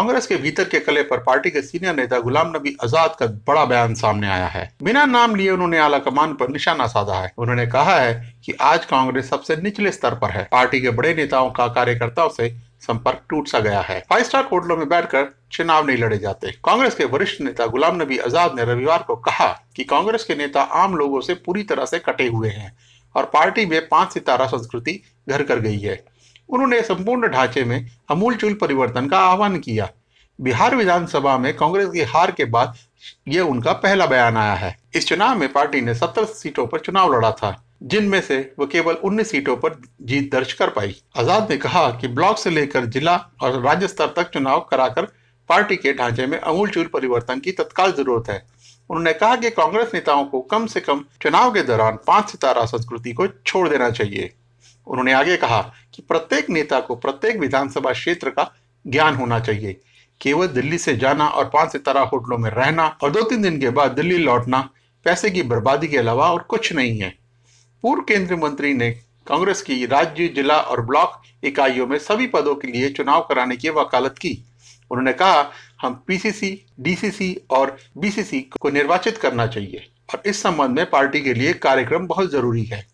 कांग्रेस के भीतर के कले पर पार्टी के सीनियर नेता गुलाम नबी आजाद का बड़ा बयान सामने आया है बिना नाम लिए उन्होंने आला कमान पर निशाना साधा है उन्होंने कहा है कि आज कांग्रेस सबसे निचले स्तर पर है पार्टी के बड़े नेताओं का कार्यकर्ताओं से संपर्क टूट सा गया है फाइव स्टार होटलों में बैठकर चुनाव नहीं लड़े जाते कांग्रेस के वरिष्ठ नेता गुलाम नबी आजाद ने रविवार को कहा कि कांग्रेस के नेता आम लोगों से पूरी तरह से कटे हुए हैं और पार्टी में पांच सितारा संस्कृति घर कर गई है उन्होंने संपूर्ण ढांचे में अमूलचूल परिवर्तन का आह्वान किया बिहार विधानसभा में कांग्रेस की हार के बाद यह उनका पहला बयान आया है इस चुनाव में पार्टी ने सत्तर सीटों पर चुनाव लड़ा था जिनमें से वो केवल उन्नीस सीटों पर जीत दर्ज कर पाई आजाद ने कहा कि ब्लॉक से लेकर जिला और राज्य स्तर तक चुनाव कराकर पार्टी के ढांचे में अमूलचूल परिवर्तन की तत्काल जरूरत है उन्होंने कहा कि कांग्रेस नेताओं को कम से कम चुनाव के दौरान पांच सितारा संस्कृति को छोड़ देना चाहिए उन्होंने आगे कहा कि प्रत्येक नेता को प्रत्येक विधानसभा क्षेत्र का ज्ञान होना चाहिए केवल दिल्ली से जाना और पांच सितारा होटलों में रहना और दो तीन दिन के बाद दिल्ली लौटना पैसे की बर्बादी के अलावा और कुछ नहीं है पूर्व केंद्रीय मंत्री ने कांग्रेस की राज्य जिला और ब्लॉक इकाइयों में सभी पदों के लिए चुनाव कराने की वकालत की उन्होंने कहा हम पीसीसी डीसीसी और बीसीसी को निर्वाचित करना चाहिए और इस संबंध में पार्टी के लिए कार्यक्रम बहुत जरूरी है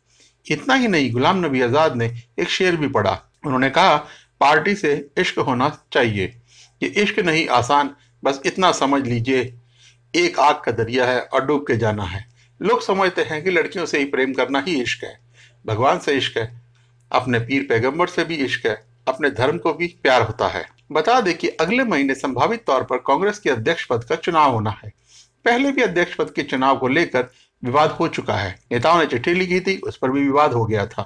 इतना ही नहीं गुलाम नबी आज़ाद ने एक शेर भी पढ़ा उन्होंने कहा पार्टी से इश्क होना चाहिए ये इश्क नहीं आसान बस इतना समझ लीजिए एक आग का दरिया है और डूब के जाना है लोग समझते हैं कि लड़कियों से ही प्रेम करना ही इश्क है भगवान से इश्क है अपने पीर पैगंबर से भी इश्क है अपने धर्म को भी प्यार होता है बता दें कि अगले महीने संभावित तौर पर कांग्रेस के अध्यक्ष पद का चुनाव होना है पहले भी अध्यक्ष पद के चुनाव को लेकर विवाद हो चुका है नेताओं ने चिट्ठी लिखी थी उस पर भी विवाद हो गया था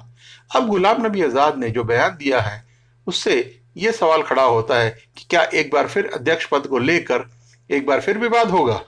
अब गुलाम नबी आज़ाद ने जो बयान दिया है उससे ये सवाल खड़ा होता है कि क्या एक बार फिर अध्यक्ष पद को लेकर एक बार फिर विवाद होगा